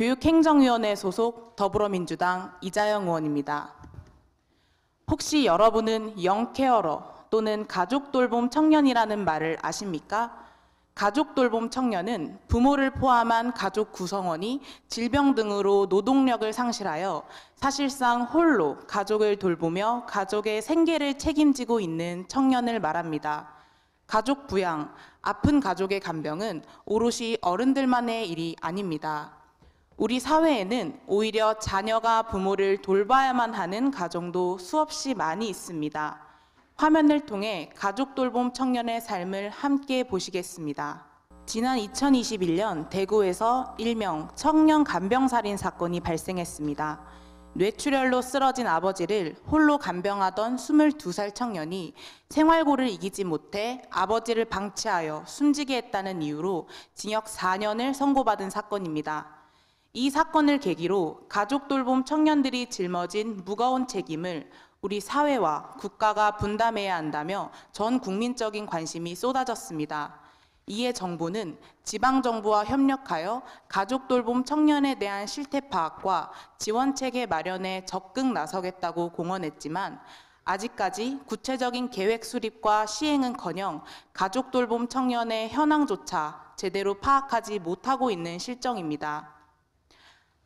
교육행정위원회 소속 더불어민주당 이자영 의원입니다. 혹시 여러분은 영케어러 또는 가족돌봄 청년이라는 말을 아십니까? 가족돌봄 청년은 부모를 포함한 가족 구성원이 질병 등으로 노동력을 상실하여 사실상 홀로 가족을 돌보며 가족의 생계를 책임지고 있는 청년을 말합니다. 가족 부양, 아픈 가족의 간병은 오롯이 어른들만의 일이 아닙니다. 우리 사회에는 오히려 자녀가 부모를 돌봐야만 하는 가정도 수없이 많이 있습니다. 화면을 통해 가족 돌봄 청년의 삶을 함께 보시겠습니다. 지난 2021년 대구에서 일명 청년 간병살인 사건이 발생했습니다. 뇌출혈로 쓰러진 아버지를 홀로 간병하던 22살 청년이 생활고를 이기지 못해 아버지를 방치하여 숨지게 했다는 이유로 징역 4년을 선고받은 사건입니다. 이 사건을 계기로 가족 돌봄 청년들이 짊어진 무거운 책임을 우리 사회와 국가가 분담해야 한다며 전 국민적인 관심이 쏟아졌습니다. 이에 정부는 지방정부와 협력하여 가족 돌봄 청년에 대한 실태 파악과 지원체계 마련에 적극 나서겠다고 공언했지만 아직까지 구체적인 계획 수립과 시행은커녕 가족 돌봄 청년의 현황조차 제대로 파악하지 못하고 있는 실정입니다.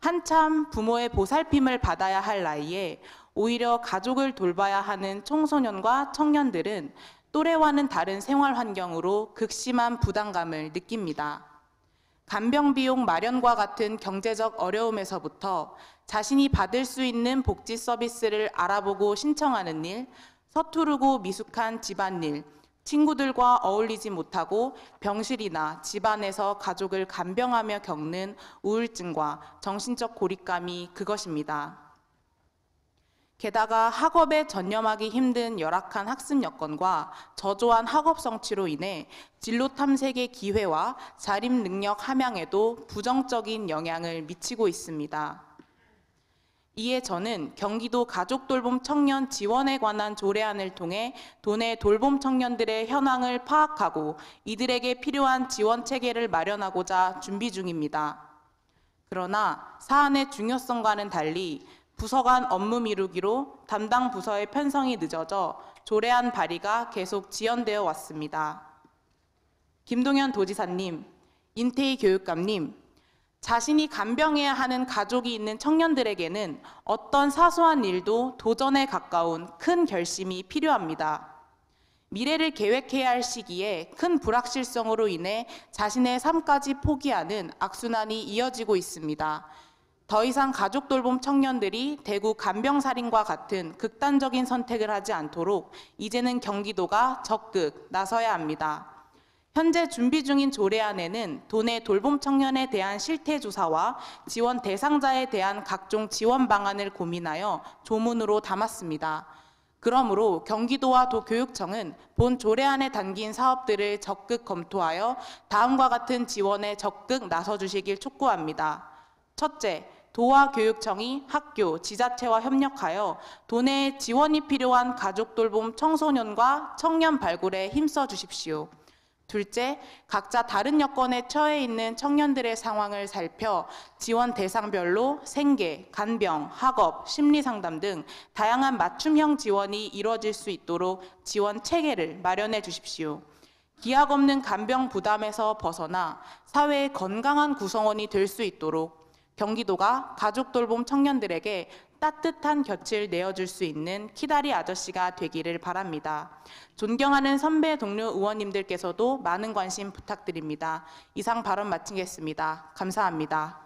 한참 부모의 보살핌을 받아야 할 나이에 오히려 가족을 돌봐야 하는 청소년과 청년들은 또래와는 다른 생활 환경으로 극심한 부담감을 느낍니다. 간병 비용 마련과 같은 경제적 어려움에서부터 자신이 받을 수 있는 복지 서비스를 알아보고 신청하는 일, 서투르고 미숙한 집안일, 친구들과 어울리지 못하고 병실이나 집안에서 가족을 간병하며 겪는 우울증과 정신적 고립감이 그것입니다. 게다가 학업에 전념하기 힘든 열악한 학습 여건과 저조한 학업 성취로 인해 진로 탐색의 기회와 자립 능력 함양에도 부정적인 영향을 미치고 있습니다. 이에 저는 경기도 가족돌봄 청년 지원에 관한 조례안을 통해 도내 돌봄 청년들의 현황을 파악하고 이들에게 필요한 지원 체계를 마련하고자 준비 중입니다. 그러나 사안의 중요성과는 달리 부서 간 업무 미루기로 담당 부서의 편성이 늦어져 조례안 발의가 계속 지연되어 왔습니다. 김동현 도지사님, 인태희 교육감님, 자신이 간병해야 하는 가족이 있는 청년들에게는 어떤 사소한 일도 도전에 가까운 큰 결심이 필요합니다. 미래를 계획해야 할 시기에 큰 불확실성으로 인해 자신의 삶까지 포기하는 악순환이 이어지고 있습니다. 더 이상 가족 돌봄 청년들이 대구 간병살인과 같은 극단적인 선택을 하지 않도록 이제는 경기도가 적극 나서야 합니다. 현재 준비 중인 조례안에는 도내 돌봄 청년에 대한 실태 조사와 지원 대상자에 대한 각종 지원 방안을 고민하여 조문으로 담았습니다. 그러므로 경기도와 도교육청은 본 조례안에 담긴 사업들을 적극 검토하여 다음과 같은 지원에 적극 나서 주시길 촉구합니다. 첫째, 도와 교육청이 학교, 지자체와 협력하여 도내에 지원이 필요한 가족돌봄 청소년과 청년 발굴에 힘써 주십시오. 둘째, 각자 다른 여건에 처해 있는 청년들의 상황을 살펴 지원 대상별로 생계, 간병, 학업, 심리상담 등 다양한 맞춤형 지원이 이루어질 수 있도록 지원 체계를 마련해 주십시오. 기약 없는 간병 부담에서 벗어나 사회의 건강한 구성원이 될 수 있도록 경기도가 가족 돌봄 청년들에게 따뜻한 곁을 내어줄 수 있는 키다리 아저씨가 되기를 바랍니다. 존경하는 선배 동료 의원님들께서도 많은 관심 부탁드립니다. 이상 발언 마치겠습니다. 감사합니다.